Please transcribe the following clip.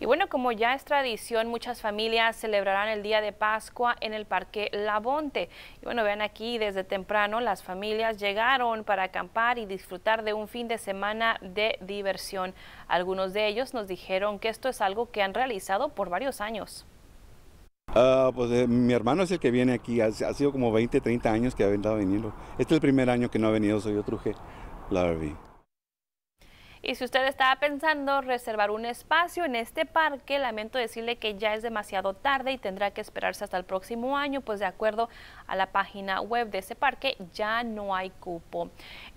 Y bueno, como ya es tradición, muchas familias celebrarán el día de Pascua en el Parque Labonte. Y bueno, vean aquí, desde temprano las familias llegaron para acampar y disfrutar de un fin de semana de diversión. Algunos de ellos nos dijeron que esto es algo que han realizado por varios años. Ah, pues eh, mi hermano es el que viene aquí, ha, sido como 20, 30 años que ha venido Este es el primer año que no ha venido, soy yo truje, la y si usted estaba pensando reservar un espacio en este parque, lamento decirle que ya es demasiado tarde y tendrá que esperarse hasta el próximo año, pues de acuerdo a la página web de ese parque ya no hay cupo.